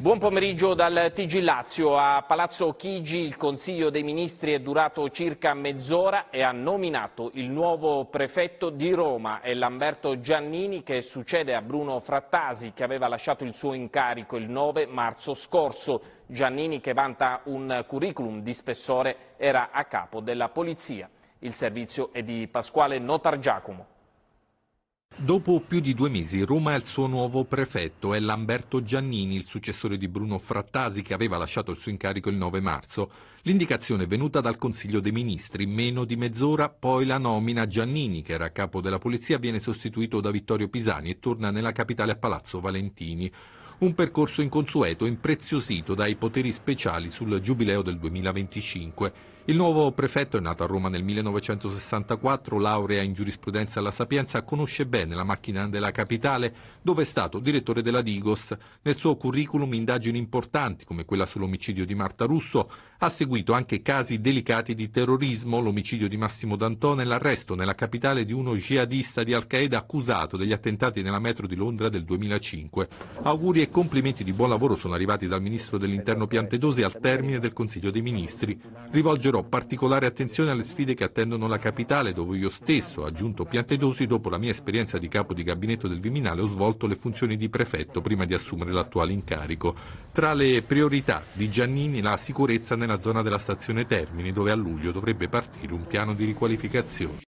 Buon pomeriggio dal TG Lazio. A Palazzo Chigi il Consiglio dei Ministri è durato circa mezz'ora e ha nominato il nuovo prefetto di Roma, è Lamberto Giannini, che succede a Bruno Frattasi, che aveva lasciato il suo incarico il 9 marzo scorso. Giannini, che vanta un curriculum di spessore, era a capo della Polizia. Il servizio è di Pasquale Notar Giacomo. Dopo più di due mesi Roma ha il suo nuovo prefetto, è Lamberto Giannini, il successore di Bruno Frattasi che aveva lasciato il suo incarico il 9 marzo. L'indicazione è venuta dal Consiglio dei Ministri, meno di mezz'ora poi la nomina Giannini, che era capo della polizia, viene sostituito da Vittorio Pisani e torna nella capitale a Palazzo Valentini un percorso inconsueto impreziosito dai poteri speciali sul Giubileo del 2025. Il nuovo prefetto è nato a Roma nel 1964, laurea in giurisprudenza alla Sapienza, conosce bene la macchina della capitale, dove è stato direttore della Digos. Nel suo curriculum indagini importanti, come quella sull'omicidio di Marta Russo, ha seguito anche casi delicati di terrorismo, l'omicidio di Massimo D'Antone e l'arresto nella capitale di uno jihadista di Al-Qaeda accusato degli attentati nella metro di Londra del 2005. Auguri e complimenti di buon lavoro sono arrivati dal ministro dell'interno Piantedosi al termine del Consiglio dei Ministri. Rivolgerò particolare attenzione alle sfide che attendono la capitale, dove io stesso, aggiunto Piantedosi, dopo la mia esperienza di capo di gabinetto del Viminale ho svolto le funzioni di prefetto prima di assumere l'attuale incarico. Tra le priorità di Giannini la sicurezza nella zona della stazione Termini, dove a luglio dovrebbe partire un piano di riqualificazione.